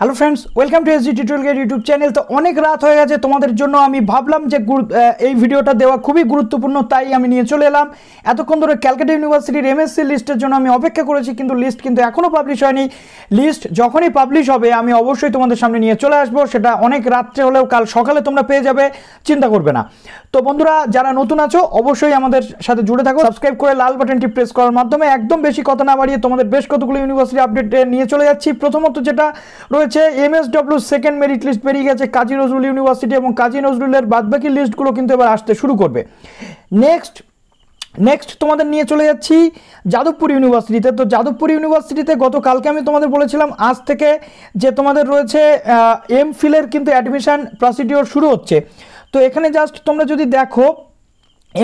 hello friends welcome to SD tutorial YouTube channel তো অনেক রাত হয়ে গেছে তোমাদের জন্য আমি ভাবলাম যে এই ভিডিওটা দেওয়া খুবই গুরুত্বপূর্ণ তাই আমি নিয়ে চলে এলাম এতক্ষণ ধরে ক্যালকাটা ইউনিভার্সিটির এমএসসি লিস্টের জন্য আমি অপেক্ষা করেছি কিন্তু লিস্ট কিন্তু এখনও পাবলিশ হয়নি লিস্ট যখনই পাবলিশ হবে আমি অবশ্যই তোমাদের সামনে নিয়ে চলে আসবো সেটা অনেক রাত্রে হলেও কাল সকালে তোমরা পেয়ে যাবে চিন্তা করবে না তো বন্ধুরা যারা নতুন আছো অবশ্যই আমাদের সাথে জুড়ে থাকো সাবস্ক্রাইব করে লাল বাটনটি প্রেস করার মাধ্যমে একদম বেশি কথা না বাড়িয়ে তোমাদের বেশ কতগুলো ইউনিভার্সিটি আপডেট নিয়ে চলে যাচ্ছি প্রথমত যেটা রয়েছে রয়েছে এমএসডব্লিউ সেকেন্ড মেরিট লিস্ট বেরিয়ে গেছে কাজী নজরুল ইউনিভার্সিটি এবং কাজী নজরুলের বাদবাকি লিস্টগুলো কিন্তু এবার আসতে শুরু করবে নেক্সট নেক্সট তোমাদের নিয়ে চলে যাচ্ছি যাদবপুর ইউনিভার্সিটিতে তো যাদবপুর ইউনিভার্সিটিতে গতকালকে আমি তোমাদের বলেছিলাম আজ থেকে যে তোমাদের রয়েছে এম ফিলের কিন্তু অ্যাডমিশান প্রসিডিওর শুরু হচ্ছে তো এখানে জাস্ট তোমরা যদি দেখো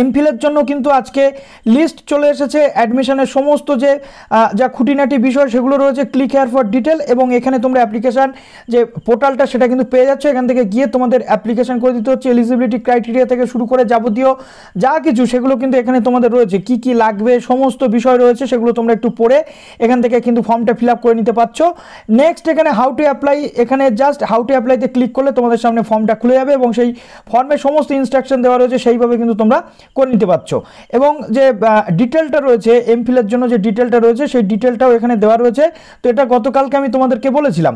এমফিলের জন্য কিন্তু আজকে লিস্ট চলে এসেছে অ্যাডমিশনের সমস্ত যে যা খুঁটিনাটি বিষয় সেগুলো রয়েছে ক্লিক হেয়ার ফর ডিটেল এবং এখানে তোমরা অ্যাপ্লিকেশান যে পোর্টালটা সেটা কিন্তু পেয়ে যাচ্ছ এখান থেকে গিয়ে তোমাদের অ্যাপ্লিকেশান করে দিতে হচ্ছে এলিজিবিলিটি ক্রাইটেরিয়া থেকে শুরু করে যাবতীয় যা কিছু সেগুলো কিন্তু এখানে তোমাদের রয়েছে কি কি লাগবে সমস্ত বিষয় রয়েছে সেগুলো তোমরা একটু পড়ে এখান থেকে কিন্তু ফর্মটা ফিল করে নিতে পারছ নেক্সট এখানে হাউ টু অ্যাপ্লাই এখানে জাস্ট হাউ টু অ্যাপ্লাইতে ক্লিক করলে তোমাদের সামনে ফর্মটা খুলে যাবে এবং সেই ফর্মে সমস্ত ইনস্ট্রাকশন দেওয়া রয়েছে সেইভাবে কিন্তু তোমরা করে নিতে পারছো এবং যে ডিটেলটা রয়েছে এমফিলের জন্য যে ডিটেলটা রয়েছে সেই ডিটেলটাও এখানে দেওয়া রয়েছে তো এটা গতকালকে আমি তোমাদেরকে বলেছিলাম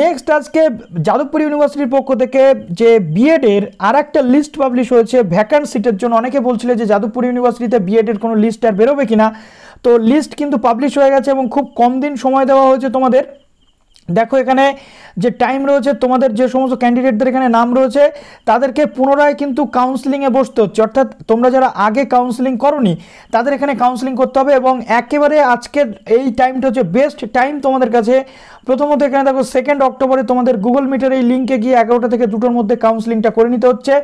নেক্সট আজকে যাদবপুর ইউনিভার্সিটির পক্ষ থেকে যে বিএডের আর একটা লিস্ট পাবলিশ হয়েছে ভ্যাকান্ট সিটের জন্য অনেকে বলছিল যে যাদবপুর ইউনিভার্সিটিতে বিএডের কোনো লিস্ট আর বেরোবে কিনা তো লিস্ট কিন্তু পাবলিশ হয়ে গেছে এবং খুব কম দিন সময় দেওয়া হয়েছে তোমাদের দেখো এখানে যে টাইম রয়েছে তোমাদের যে সমস্ত ক্যান্ডিডেটদের এখানে নাম রয়েছে তাদেরকে পুনরায় কিন্তু কাউন্সিলিংয়ে বসতে হচ্ছে অর্থাৎ তোমরা যারা আগে কাউন্সিলিং করনি তাদের এখানে কাউন্সিলিং করতে হবে এবং একেবারে আজকের এই টাইমটা হচ্ছে বেস্ট টাইম তোমাদের কাছে প্রথমত এখানে দেখো সেকেন্ড অক্টোবরে তোমাদের গুগল মিটের এই লিঙ্কে গিয়ে এগারোটা থেকে দুটোর মধ্যে কাউন্সিলিংটা করে নিতে হচ্ছে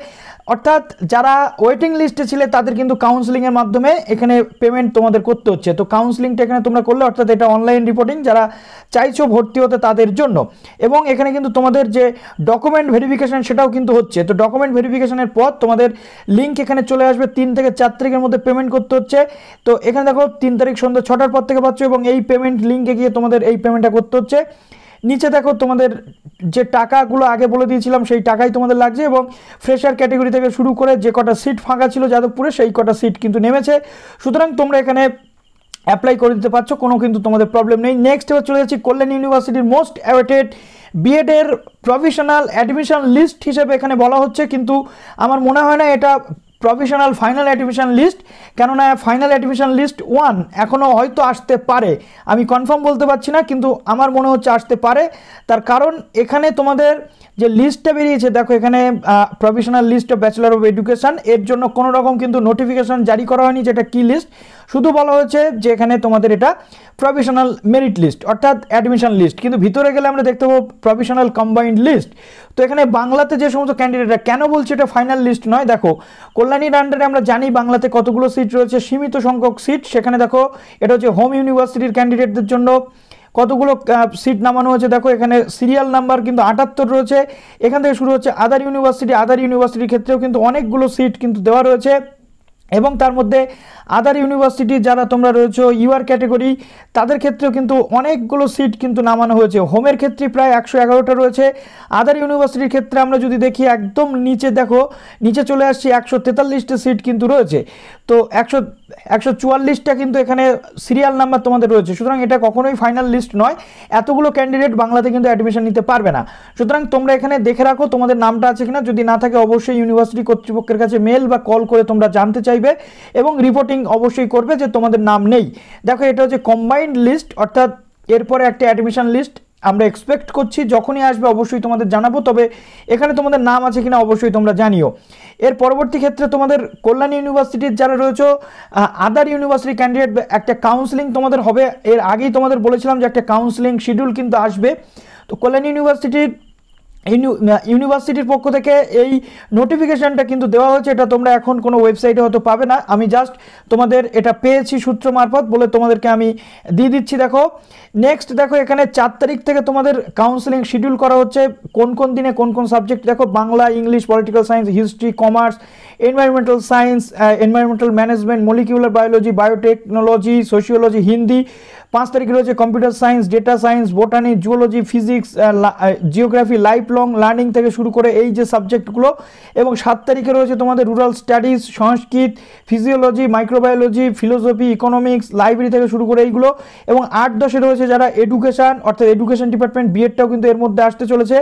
অর্থাৎ যারা ওয়েটিং লিস্টে ছিলে তাদের কিন্তু কাউন্সিলিংয়ের মাধ্যমে এখানে পেমেন্ট তোমাদের করতে হচ্ছে তো কাউন্সিলিংটা এখানে তোমরা করলে অর্থাৎ এটা অনলাইন রিপোর্টিং যারা চাইছো ভর্তি হতে তাদের জন্য এবং এখানে কিন্তু তোমাদের যে ডকুমেন্ট ভেরিফিকেশান সেটাও কিন্তু হচ্ছে তো ডকুমেন্ট ভেরিফিকেশানের পর তোমাদের লিঙ্ক এখানে চলে আসবে তিন থেকে চার তারিখের মধ্যে পেমেন্ট করতে হচ্ছে তো এখানে দেখো তিন তারিখ সন্ধ্যা ছটার পর থেকে পাচ্ছ এবং এই পেমেন্ট লিঙ্কে গিয়ে তোমাদের এই পেমেন্টটা করতে হচ্ছে নিচে দেখো তোমাদের যে টাকাগুলো আগে বলে দিয়েছিলাম সেই টাকাই তোমাদের লাগছে এবং ফ্রেশার ক্যাটাগরি থেকে শুরু করে যে কটা সিট ফাঁকা ছিল যাদবপুরে সেই কটা সিট কিন্তু নেমেছে সুতরাং তোমরা এখানে অ্যাপ্লাই করে দিতে পারছো কোনো কিন্তু তোমাদের প্রবলেম নেই নেক্সট এবার চলে যাচ্ছি কল্যাণ ইউনিভার্সিটির মোস্ট অ্যাওয়েটেড বিএডের প্রভিশনাল অ্যাডমিশন লিস্ট হিসেবে এখানে বলা হচ্ছে কিন্তু আমার মনে হয় না এটা প্রফেশনাল ফাইনাল অ্যাডমিশন লিস্ট কেননা ফাইনাল অ্যাডমিশন লিস্ট ওয়ান এখনও হয়তো আসতে পারে আমি কনফার্ম বলতে পারছি না কিন্তু আমার মনে হচ্ছে আসতে পারে তার কারণ এখানে তোমাদের যে লিস্টটা বেরিয়েছে দেখো এখানে professional list of bachelor of education এর জন্য কোনো রকম কিন্তু নোটিফিকেশান জারি করা হয়নি যেটা কী লিস্ট শুধু বলা হয়েছে যে এখানে তোমাদের এটা প্রফেশনাল মেরিট লিস্ট অর্থাৎ অ্যাডমিশন লিস্ট কিন্তু ভিতরে গেলে আমরা দেখতে পাবো প্রফেশনাল কম্বাইন্ড লিস্ট তো এখানে বাংলাতে যে সমস্ত ক্যান্ডিডেটরা কেন বলছে এটা ফাইনাল লিস্ট নয় দেখো কল্যাণীর আন্ডারে আমরা জানি বাংলাতে কতগুলো সিট রয়েছে সীমিত সংখ্যক সিট সেখানে দেখো এটা হচ্ছে হোম ইউনিভার্সিটির ক্যান্ডিডেটদের জন্য কতগুলো সিট নামানো হয়েছে দেখো এখানে সিরিয়াল নাম্বার কিন্তু আটাত্তর রয়েছে এখান থেকে শুরু হচ্ছে আদার ইউনিভার্সিটি আদার ইউনিভার্সিটির ক্ষেত্রেও কিন্তু অনেকগুলো সিট কিন্তু দেওয়া রয়েছে এবং তার মধ্যে আদার ইউনিভার্সিটি যারা তোমরা রয়েছে ইউআর ক্যাটেগরি তাদের ক্ষেত্রেও কিন্তু অনেকগুলো সিট কিন্তু নামানো হয়েছে হোমের ক্ষেত্রে প্রায় একশো এগারোটা রয়েছে আদার ইউনিভার্সিটির ক্ষেত্রে আমরা যদি দেখি একদম নিচে দেখো নিচে চলে আসছি একশো তেতাল্লিশটা সিট কিন্তু রয়েছে তো একশো একশো কিন্তু এখানে সিরিয়াল নাম্বার তোমাদের রয়েছে সুতরাং এটা কখনোই ফাইনাল লিস্ট নয় এতগুলো ক্যান্ডিডেট বাংলাতে কিন্তু অ্যাডমিশন নিতে পারবে না সুতরাং তোমরা এখানে দেখে রাখো তোমাদের নামটা আছে কিনা যদি না থাকে অবশ্যই ইউনিভার্সিটি কর্তৃপক্ষের কাছে মেল বা কল করে তোমরা জানতে চাইবে এবং রিপোর্টিং অবশ্যই করবে যে তোমাদের নাম নেই দেখো এটা হচ্ছে কম্বাইন্ড লিস্ট অর্থাৎ এরপরে একটা অ্যাডমিশন লিস্ট আমরা এক্সপেক্ট করছি যখনই আসবে অবশ্যই তোমাদের জানাবো তবে এখানে তোমাদের নাম আছে কিনা অবশ্যই তোমরা জানিও এর পরবর্তী ক্ষেত্রে তোমাদের কল্যাণ ইউনিভার্সিটির যারা রয়েছে আদার ইউনিভার্সিটি ক্যান্ডিডেট একটা কাউন্সিলিং তোমাদের হবে এর আগেই তোমাদের বলেছিলাম যে একটা কাউন্সিলিং শিডিউল কিন্তু আসবে তো কল্যাণ ইউনিভার্সিটির ইউনিভার্সিটির পক্ষ থেকে এই নোটিফিকেশানটা কিন্তু দেওয়া হয়েছে এটা তোমরা এখন কোনো ওয়েবসাইটে হয়তো পাবে না আমি জাস্ট তোমাদের এটা পেয়েছি সূত্র মারফত বলে তোমাদেরকে আমি দিয়ে দিচ্ছি দেখো নেক্সট দেখো এখানে চার তারিখ থেকে তোমাদের কাউন্সেলিং শিডিউল করা হচ্ছে কোন কোন দিনে কোন কোন সাবজেক্ট দেখো Bangla English political science history commerce environmental science environmental management molecular biology biotechnology sociology Hindi পাঁচ তারিখে রয়েছে computer science data science botany zoology physics geography life long learning থেকে শুরু করে এই যে সাবজেক্টগুলো এবং সাত তারিখে রয়েছে তোমাদের rural studies Sanskrit physiology microbiology philosophy economics library থেকে শুরু করে এইগুলো এবং আট দশে রয়েছে যারা এডুকেশান অর্থাৎ এডুকেশন ডিপার্টমেন্ট বিএডটাও কিন্তু এর মধ্যে আসতে চলেছে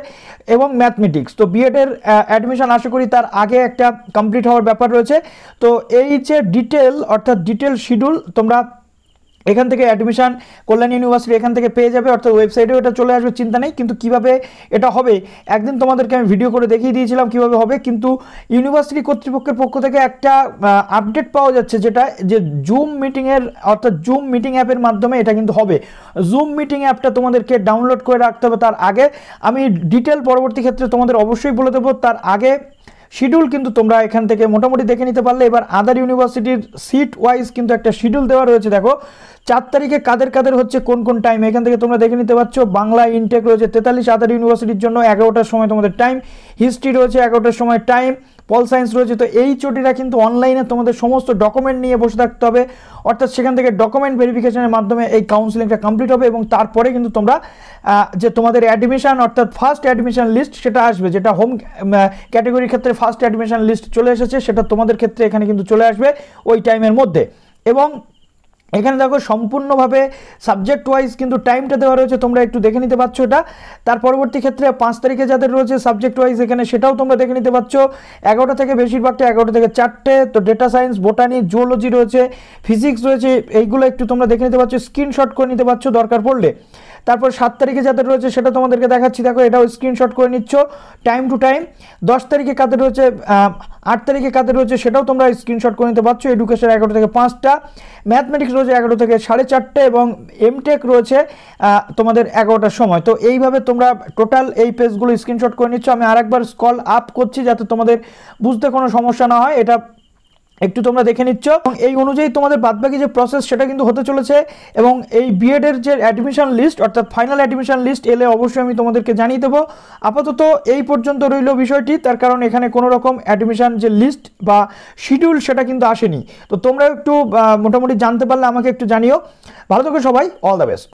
এবং ম্যাথমেটিক্স তো বিএডের অ্যাডমিশন আশা করি তার আগে একটা কমপ্লিট হওয়ার ব্যাপার রয়েছে তো এই যে ডিটেল অর্থাৎ ডিটেল শিডিউল তোমরা এখান থেকে অ্যাডমিশান কল্যাণ ইউনিভার্সিটি এখান থেকে পেয়ে যাবে অর্থাৎ ওয়েবসাইটেও এটা চলে আসবে চিন্তা নেই কিন্তু কিভাবে এটা হবে একদিন তোমাদেরকে আমি ভিডিও করে দেখিয়ে দিয়েছিলাম কিভাবে হবে কিন্তু ইউনিভার্সিটি কর্তৃপক্ষের পক্ষ থেকে একটা আপডেট পাওয়া যাচ্ছে যেটা যে জুম মিটিংয়ের অর্থাৎ জুম মিটিং অ্যাপের মাধ্যমে এটা কিন্তু হবে জুম মিটিং অ্যাপটা তোমাদেরকে ডাউনলোড করে রাখতে হবে তার আগে আমি ডিটেল পরবর্তী ক্ষেত্রে তোমাদের অবশ্যই বলে দেবো তার আগে শিডিউল কিন্তু তোমরা এখান থেকে মোটামুটি দেখে নিতে পারলে এবার আদার ইউনিভার্সিটির সিট ওয়াইজ কিন্তু একটা শিডিউল দেওয়া রয়েছে দেখো চার তারিখে কাদের কাদের হচ্ছে কোন কোন টাইম এখান থেকে তোমরা দেখে নিতে পারছো বাংলা ইনটেক রয়েছে তেতাল্লিশ আদার ইউনিভার্সিটির জন্য এগারোটার সময় তোমাদের টাইম হিস্ট্রি রয়েছে এগারোটার সময় টাইম পল সায়েন্স রয়েছে তো এই চটিটা কিন্তু অনলাইনে তোমাদের সমস্ত ডকুমেন্ট নিয়ে বসে থাকতে হবে অর্থাৎ সেখান থেকে ডকুমেন্ট ভেরিফিকেশনের মাধ্যমে এই কাউন্সিলিংটা কমপ্লিট হবে এবং তারপরে কিন্তু তোমরা যে তোমাদের অ্যাডমিশান অর্থাৎ ফার্স্ট অ্যাডমিশান লিস্ট সেটা আসবে যেটা হোম ক্যাটাগরির ক্ষেত্রে ফার্স্ট অ্যাডমিশান লিস্ট চলে এসেছে সেটা তোমাদের ক্ষেত্রে এখানে কিন্তু চলে আসবে ওই টাইমের মধ্যে এবং এখানে দেখো সম্পূর্ণভাবে সাবজেক্ট ওয়াইজ কিন্তু টাইমটা দেওয়া রয়েছে তোমরা একটু দেখে নিতে পারছো এটা তার পরবর্তী ক্ষেত্রে পাঁচ তারিখে যাদের রয়েছে সাবজেক্ট ওয়াইজ এখানে সেটাও তোমরা দেখে নিতে পারছো এগারোটা থেকে বেশিরভাগটা এগারোটা থেকে চারটে তো ডেটা সায়েন্স বোটানি জুওলজি রয়েছে ফিজিক্স রয়েছে এইগুলো একটু তোমরা দেখে নিতে পারছো স্ক্রিনশট করে নিতে পারছো দরকার পড়লে তারপর সাত তারিখে যাদের রয়েছে সেটা তোমাদেরকে দেখাচ্ছি দেখো এটাও স্ক্রিনশট করে নিচ্ছ টাইম টু টাইম দশ তারিখে কাদের রয়েছে আট তারিখে কাদের রয়েছে সেটাও তোমরা স্ক্রিনশট করে নিতে পারছো এডুকেশন এগারো থেকে পাঁচটা ম্যাথমেটিক্স রয়েছে এগারো থেকে সাড়ে চারটে এবং এমটেক রয়েছে তোমাদের এগারোটার সময় তো এইভাবে তোমরা টোটাল এই পেজগুলো স্ক্রিনশট করে নিচ্ছ আমি আরেকবার স্কল আপ করছি যাতে তোমাদের বুঝতে কোনো সমস্যা না হয় এটা একটু তোমরা দেখে নিচ্ছ এবং এই অনুযায়ী তোমাদের বাদবাকি যে প্রসেস সেটা কিন্তু হতে চলেছে এবং এই বিএডের যে অ্যাডমিশন লিস্ট অর্থাৎ ফাইনাল অ্যাডমিশন লিস্ট এলে অবশ্যই আমি তোমাদেরকে জানিয়ে দেবো আপাতত এই পর্যন্ত রইল বিষয়টি তার কারণ এখানে কোনো রকম অ্যাডমিশন যে লিস্ট বা শিডিউল সেটা কিন্তু আসেনি তো তোমরা একটু মোটামুটি জানতে পারলে আমাকে একটু জানিও ভালো থাকো সবাই অল দ্য বেস্ট